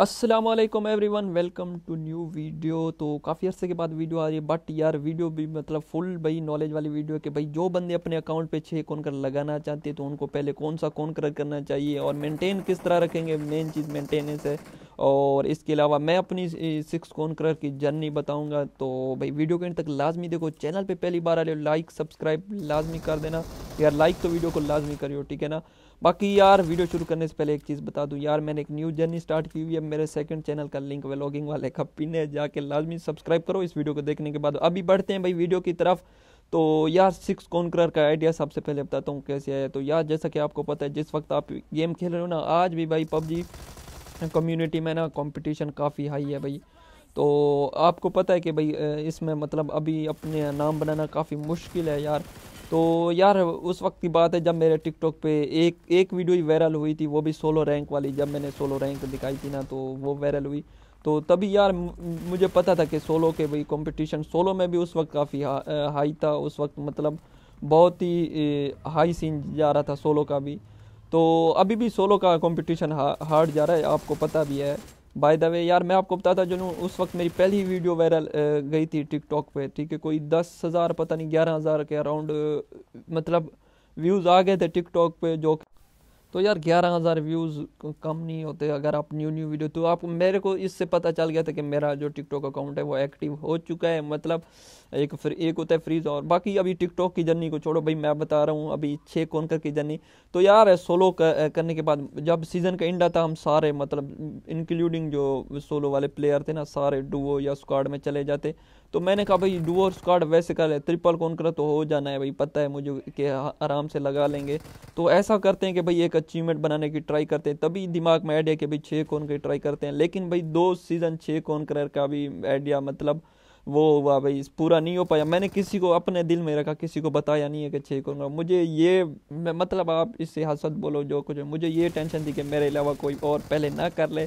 Aslam everyone welcome to new video तो काफ़ी अर्से के बाद वीडियो आ रही है बट यार वीडियो भी मतलब फुल भाई नॉलेज वाली वीडियो है कि भाई जो बंदे अपने अकाउंट पे छः कौन कर लगाना चाहते हैं तो उनको पहले कौन सा कौन कर करना चाहिए और मेंटेन किस तरह रखेंगे मेन चीज़ मेंटेनेंस है और इसके अलावा मैं अपनी सिक्स कौन करर की जर्नी बताऊँगा तो भाई वीडियो के एंड तक लाजमी देखो चैनल पर पहली बार आ रहे हो लाइक सब्सक्राइब लाजमी कर देना यार लाइक तो वीडियो को लाजमी करियो ठीक है ना बाकी यार वीडियो शुरू करने से पहले एक चीज़ बता दूँ यार मैंने एक न्यू जर्नी स्टार्ट की हुई है मेरे सेकंड चैनल का लिंक व्लॉगिंग वाले का पिन है जाके लाजमी सब्सक्राइब करो इस वीडियो को देखने के बाद अभी बढ़ते हैं भाई वीडियो की तरफ तो यार सिक्स कॉन्क्रर का आइडिया सबसे पहले बताता हूँ कैसे आया तो यार जैसा कि आपको पता है जिस वक्त आप गेम खेल रहे हो ना आज भी भाई पबजी कम्यूनिटी में ना कॉम्पिटिशन काफ़ी हाई है भाई तो आपको पता है कि भाई इसमें मतलब अभी अपने नाम बनाना काफ़ी मुश्किल है यार तो यार उस वक्त की बात है जब मेरे टिकटॉक पे एक एक वीडियो ही वायरल हुई थी वो भी सोलो रैंक वाली जब मैंने सोलो रैंक दिखाई थी ना तो वो वायरल हुई तो तभी यार मुझे पता था कि सोलो के भाई कंपटीशन सोलो में भी उस वक्त काफ़ी हा, हाई था उस वक्त मतलब बहुत ही हाई सीन जा रहा था सोलो का भी तो अभी भी सोलो का कंपटीशन हा, हार्ड जा रहा है आपको पता भी है बाय द वे यार मैं आपको बताता जो उस वक्त मेरी पहली वीडियो वायरल गई थी टिकटॉक पे ठीक है कोई दस हज़ार पता नहीं ग्यारह हज़ार के अराउंड मतलब व्यूज़ आ गए थे टिकटॉक पे जो तो यार ग्यारह हज़ार व्यूज़ कम नहीं होते अगर आप न्यू न्यू वीडियो तो आप मेरे को इससे पता चल गया था कि मेरा जो टिकटॉक अकाउंट है वो एक्टिव हो चुका है मतलब एक फिर एक होता है फ्रीज और बाकी अभी टिकटॉक की जर्नी को छोड़ो भाई मैं बता रहा हूँ अभी छः कॉन्कर की जर्नी तो यार सोलो करने के बाद जब सीज़न का एंड आता हम सारे मतलब इंक्लूडिंग जो सोलो वाले प्लेयर थे ना सारे डुओ या स्क्वाड में चले जाते तो मैंने कहा भाई डुअर कार्ड वैसे कर ले ट्रिपल कौन करा तो हो जाना है भाई पता है मुझे कि आराम से लगा लेंगे तो ऐसा करते हैं कि भाई एक अचीवमेंट बनाने की ट्राई करते हैं तभी दिमाग में आइडिया कि भाई छः कौन कर ट्राई करते हैं लेकिन भाई दो सीज़न छः कौन कर का भी आइडिया मतलब वो हुआ भाई पूरा नहीं हो पाया मैंने किसी को अपने दिल में रखा किसी को बताया नहीं है कि छः कौन मुझे ये मतलब आप इससे हसत बोलो जो कुछ मुझे ये टेंशन थी कि मेरे अलावा कोई और पहले ना कर ले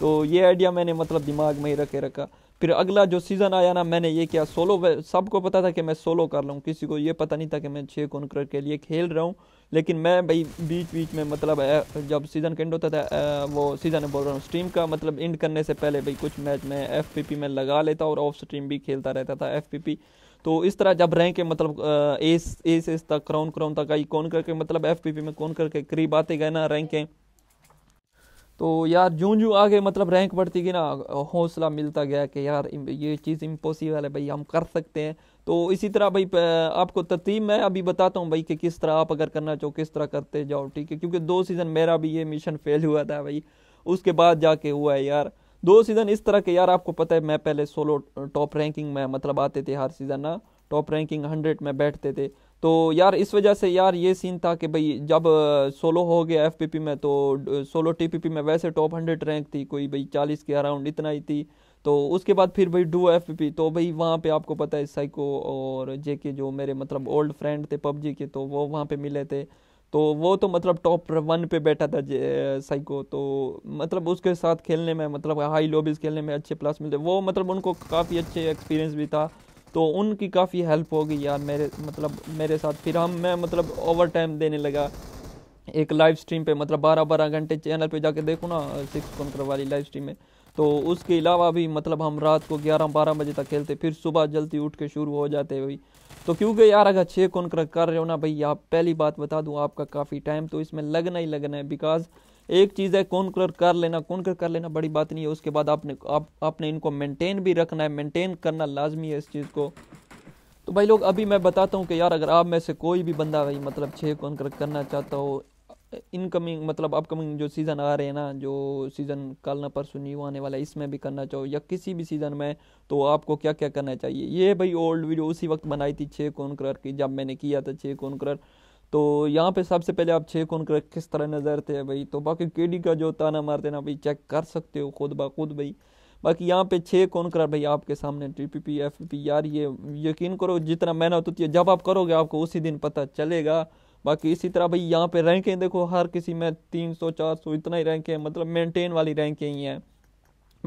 तो ये आइडिया मैंने मतलब दिमाग में ही रखे रखा फिर अगला जो सीज़न आया ना मैंने ये किया सोलो सबको पता था कि मैं सोलो कर रहा हूँ किसी को ये पता नहीं था कि मैं छः कॉन्कर के लिए खेल रहा हूँ लेकिन मैं भाई बीच बीच में मतलब जब सीज़न का एंड होता था वो सीज़न बोल रहा हूँ स्ट्रीम का मतलब एंड करने से पहले भाई कुछ मैच में एफ पी पी में लगा लेता और ऑफ स्ट्रीम भी खेलता रहता था एफ पी पी तो इस तरह जब रैंक के मतलब एस एस एस तक क्राउन क्राउन तक आई कौन करके मतलब एफ पी पी में कौन करके करीब आते गए ना रैंकें तो यार जूं जूं आगे मतलब रैंक बढ़ती गई ना हौसला मिलता गया कि यार ये चीज़ इम्पॉसिबल है भाई हम कर सकते हैं तो इसी तरह भाई आपको तरतीब तो मैं अभी बताता हूँ भाई कि किस तरह आप अगर करना चाहो किस तरह करते जाओ ठीक है क्योंकि दो सीज़न मेरा भी ये मिशन फेल हुआ था भाई उसके बाद जाके हुआ है यार दो सीज़न इस तरह के यार आपको पता है मैं पहले सोलो टॉप रैंकिंग में मतलब आते थे हर सीज़न ना टॉप रैंकिंग हंड्रेड में बैठते थे तो यार इस वजह से यार ये सीन था कि भाई जब सोलो हो गया पी में तो सोलो पी में वैसे टॉप हंड्रेड रैंक थी कोई भाई चालीस के अराउंड इतना ही थी तो उसके बाद फिर भाई डू एफ पी तो भाई वहाँ पे आपको पता है साइको और जे के जो मेरे मतलब ओल्ड फ्रेंड थे पबजी के तो वो वहाँ पे मिले थे तो वो तो मतलब टॉप वन पे बैठा था साइको तो मतलब उसके साथ खेलने में मतलब हाई लोबीज खेलने में अच्छे प्लस मिलते वो मतलब उनको काफ़ी अच्छे एक्सपीरियंस भी था तो उनकी काफ़ी हेल्प होगी यार मेरे मतलब मेरे साथ फिर हम मैं मतलब ओवर टाइम देने लगा एक लाइव स्ट्रीम पे मतलब बारह बारह घंटे चैनल पे जाके देखो ना सिक्स पंद्रह वाली लाइव स्ट्रीम में तो उसके अलावा भी मतलब हम रात को ग्यारह बारह बजे तक खेलते फिर सुबह जल्दी उठ के शुरू हो जाते भाई तो क्योंकि यार अगर छः कौन कर रहे हो ना भाई आप पहली बात बता दूँ आपका काफ़ी टाइम तो इसमें लगना ही लगना है बिकॉज एक चीज़ है कौन कलर कर लेना कौन कलर कर लेना बड़ी बात नहीं है उसके बाद आपने आप आपने इनको मेंटेन भी रखना है मेंटेन करना लाजमी है इस चीज़ को तो भाई लोग अभी मैं बताता हूँ कि यार अगर आप में से कोई भी बंदा भाई मतलब छः कौन कलर करना चाहता हो इनकमिंग मतलब अपकमिंग जो सीज़न आ रहे हैं ना जो सीज़न कल ना परसों न्यू आने वाला है इसमें भी करना चाहो या किसी भी सीज़न में तो आपको क्या क्या करना चाहिए ये भाई ओल्ड वीडियो उसी वक्त बनाई थी छः कौन कलर की जब मैंने किया था छः कौन कलर तो यहाँ पे सबसे पहले आप छः कौन कर किस तरह नज़र थे भाई तो बाकी केडी का जो ताना मारते ना भाई चेक कर सकते हो खुद खुद भाई बाकी यहाँ पे छः कौन कर भाई आपके सामने T P P F P यार ये यकीन करो जितना मेहनत होती है जब आप करोगे आपको उसी दिन पता चलेगा बाकी इसी तरह भाई यहाँ पे रैंकें देखो हर किसी में तीन सौ चार सौ इतना ही रैंकें मतलब मेनटेन वाली रैंकें ही हैं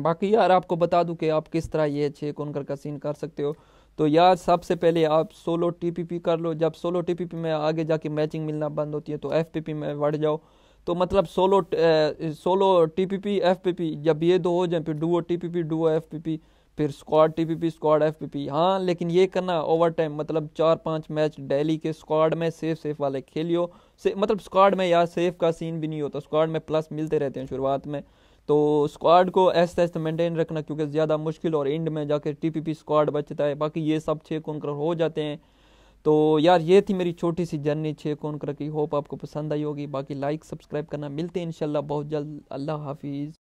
बाकी यार आपको बता दूँ कि आप किस तरह ये छः कौन कर का सीन कर सकते हो तो यार सबसे पहले आप सोलो टीपीपी कर लो जब सोलो टीपीपी में आगे जाके मैचिंग मिलना बंद होती है तो एफपीपी में बढ़ जाओ तो मतलब solo A, solo TPP FPP जब ये दो हो जाए फिर डुओ टीपीपी डुओ एफपीपी फिर स्क्वाड टीपीपी स्क्वाड एफपीपी हाँ लेकिन ये करना ओवर टाइम मतलब चार पांच मैच डेली के स्क्वाड में सेफ सेफ वाले खेलियो से, मतलब स्क्वाड में यार सेफ का सीन भी नहीं होता स्क्वाड में प्लस मिलते रहते हैं शुरुआत में तो स्क्वाड को ऐसे ऐसे मेंटेन रखना क्योंकि ज़्यादा मुश्किल और एंड में जाकर टीपीपी स्क्वाड बचता है बाकी ये सब छः कॉन्कर हो जाते हैं तो यार ये थी मेरी छोटी सी जर्नी छः कॉन्कर की होप आपको पसंद आई होगी बाकी लाइक सब्सक्राइब करना मिलते हैं इन बहुत जल्द अल्लाह हाफिज़